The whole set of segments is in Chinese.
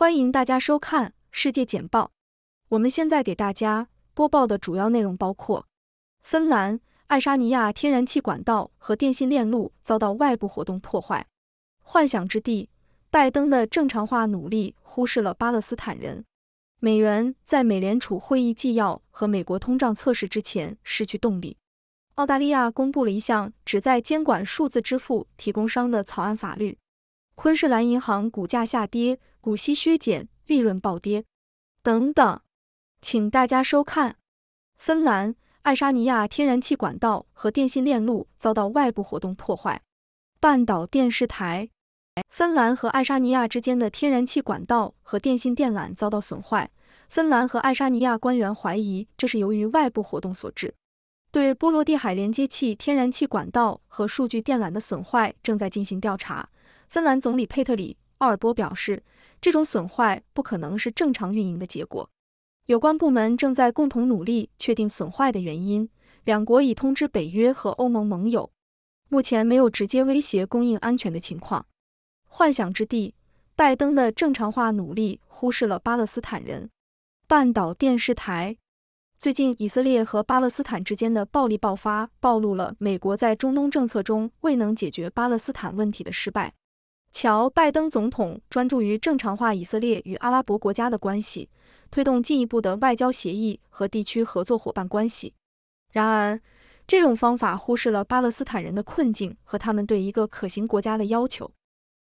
欢迎大家收看世界简报。我们现在给大家播报的主要内容包括：芬兰、爱沙尼亚天然气管道和电信链路遭到外部活动破坏；幻想之地，拜登的正常化努力忽视了巴勒斯坦人；美元在美联储会议纪要和美国通胀测试之前失去动力；澳大利亚公布了一项旨在监管数字支付提供商的草案法律。昆士兰银行股价下跌，股息削减，利润暴跌，等等，请大家收看。芬兰、爱沙尼亚天然气管道和电信链路遭到外部活动破坏。半岛电视台：芬兰和爱沙尼亚之间的天然气管道和电信电缆遭到损坏，芬兰和爱沙尼亚官员怀疑这是由于外部活动所致。对波罗的海连接器天然气管道和数据电缆的损坏正在进行调查。芬兰总理佩特里·奥尔波表示，这种损坏不可能是正常运营的结果。有关部门正在共同努力确定损坏的原因。两国已通知北约和欧盟盟友，目前没有直接威胁供应安全的情况。幻想之地，拜登的正常化努力忽视了巴勒斯坦人。半岛电视台，最近以色列和巴勒斯坦之间的暴力爆发暴露了美国在中东政策中未能解决巴勒斯坦问题的失败。乔·拜登总统专注于正常化以色列与阿拉伯国家的关系，推动进一步的外交协议和地区合作伙伴关系。然而，这种方法忽视了巴勒斯坦人的困境和他们对一个可行国家的要求。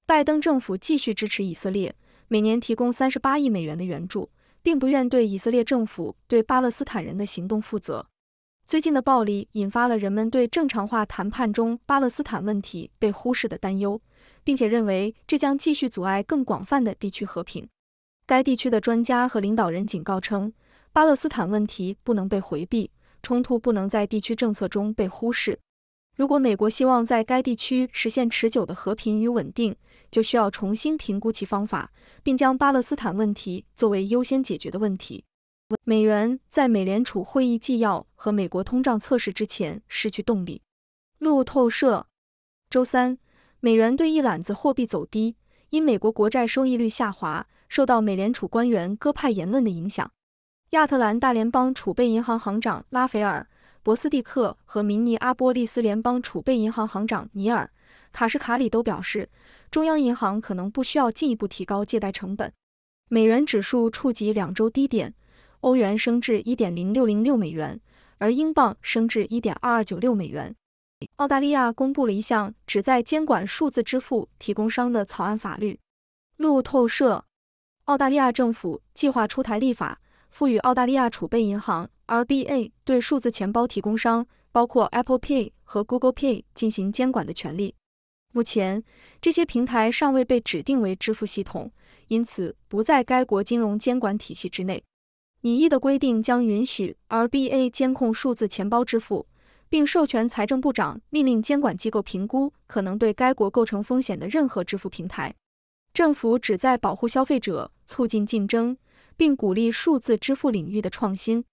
拜登政府继续支持以色列，每年提供三十八亿美元的援助，并不愿对以色列政府对巴勒斯坦人的行动负责。最近的暴力引发了人们对正常化谈判中巴勒斯坦问题被忽视的担忧，并且认为这将继续阻碍更广泛的地区和平。该地区的专家和领导人警告称，巴勒斯坦问题不能被回避，冲突不能在地区政策中被忽视。如果美国希望在该地区实现持久的和平与稳定，就需要重新评估其方法，并将巴勒斯坦问题作为优先解决的问题。美元在美联储会议纪要和美国通胀测试之前失去动力。路透社周三，美元对一揽子货币走低，因美国国债收益率下滑，受到美联储官员鸽派言论的影响。亚特兰大联邦储备银行行长拉斐尔·博斯蒂克和明尼阿波利斯联邦储备银行行长尼尔·卡什卡里都表示，中央银行可能不需要进一步提高借贷成本。美元指数触及两周低点。欧元升至1.0606美元，而英镑升至1.2296美元。澳大利亚公布了一项旨在监管数字支付提供商的草案法律。路透社：澳大利亚政府计划出台立法，赋予澳大利亚储备银行 RBA 对数字钱包提供商，包括 Apple Pay 和 Google Pay 进行监管的权利。目前，这些平台尚未被指定为支付系统，因此不在该国金融监管体系之内。拟议的规定将允许 RBA 监控数字钱包支付，并授权财政部长命令监管机构评估可能对该国构成风险的任何支付平台。政府旨在保护消费者、促进竞争，并鼓励数字支付领域的创新。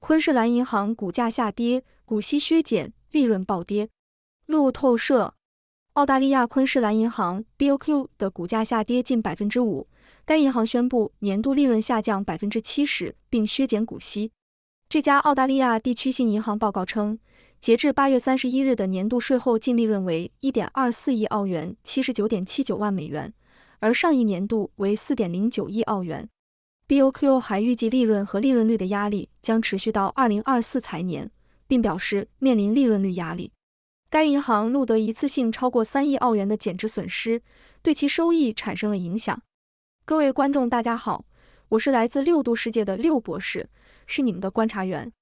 昆士兰银行股价下跌，股息削减，利润暴跌。路透社。澳大利亚昆士兰银行 （B O Q） 的股价下跌近百分之五。该银行宣布年度利润下降百分之七十，并削减股息。这家澳大利亚地区性银行报告称，截至八月三十一日的年度税后净利润为一点二四亿澳元（七十九点七九万美元），而上一年度为四点零九亿澳元。B O Q 还预计利润和利润率的压力将持续到二零二四财年，并表示面临利润率压力。该银行录得一次性超过三亿澳元的减值损失，对其收益产生了影响。各位观众，大家好，我是来自六度世界的六博士，是你们的观察员。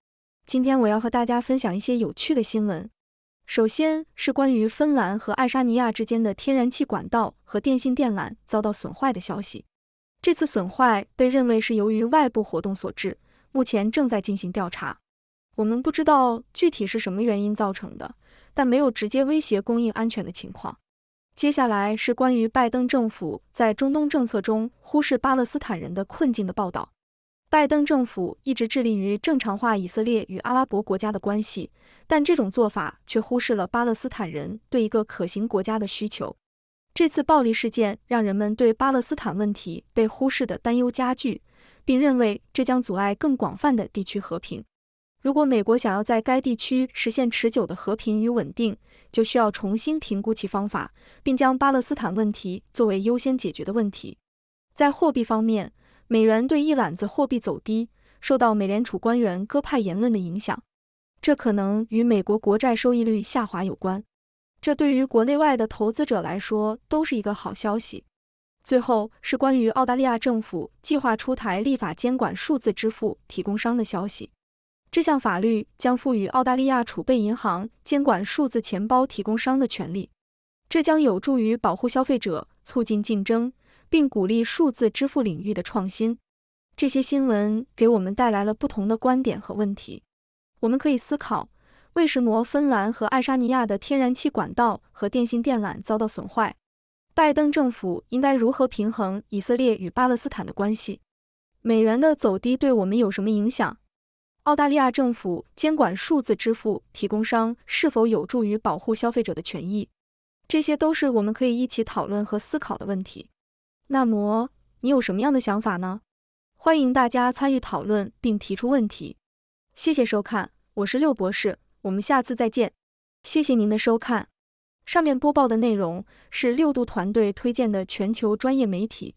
今天我要和大家分享一些有趣的新闻。首先是关于芬兰和爱沙尼亚之间的天然气管道和电信电缆遭到损坏的消息。这次损坏被认为是由于外部活动所致，目前正在进行调查。我们不知道具体是什么原因造成的，但没有直接威胁供应安全的情况。接下来是关于拜登政府在中东政策中忽视巴勒斯坦人的困境的报道。拜登政府一直致力于正常化以色列与阿拉伯国家的关系，但这种做法却忽视了巴勒斯坦人对一个可行国家的需求。这次暴力事件让人们对巴勒斯坦问题被忽视的担忧加剧，并认为这将阻碍更广泛的地区和平。如果美国想要在该地区实现持久的和平与稳定，就需要重新评估其方法，并将巴勒斯坦问题作为优先解决的问题。在货币方面，美元对一揽子货币走低，受到美联储官员鸽派言论的影响，这可能与美国国债收益率下滑有关。这对于国内外的投资者来说都是一个好消息。最后是关于澳大利亚政府计划出台立法监管数字支付提供商的消息。这项法律将赋予澳大利亚储备银行监管数字钱包提供商的权利，这将有助于保护消费者、促进竞争，并鼓励数字支付领域的创新。这些新闻给我们带来了不同的观点和问题。我们可以思考，为什么芬兰和爱沙尼亚的天然气管道和电信电缆遭到损坏？拜登政府应该如何平衡以色列与巴勒斯坦的关系？美元的走低对我们有什么影响？澳大利亚政府监管数字支付提供商是否有助于保护消费者的权益？这些都是我们可以一起讨论和思考的问题。那么，你有什么样的想法呢？欢迎大家参与讨论并提出问题。谢谢收看，我是六博士，我们下次再见。谢谢您的收看。上面播报的内容是六度团队推荐的全球专业媒体。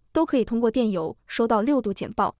都可以通过电邮收到六度简报。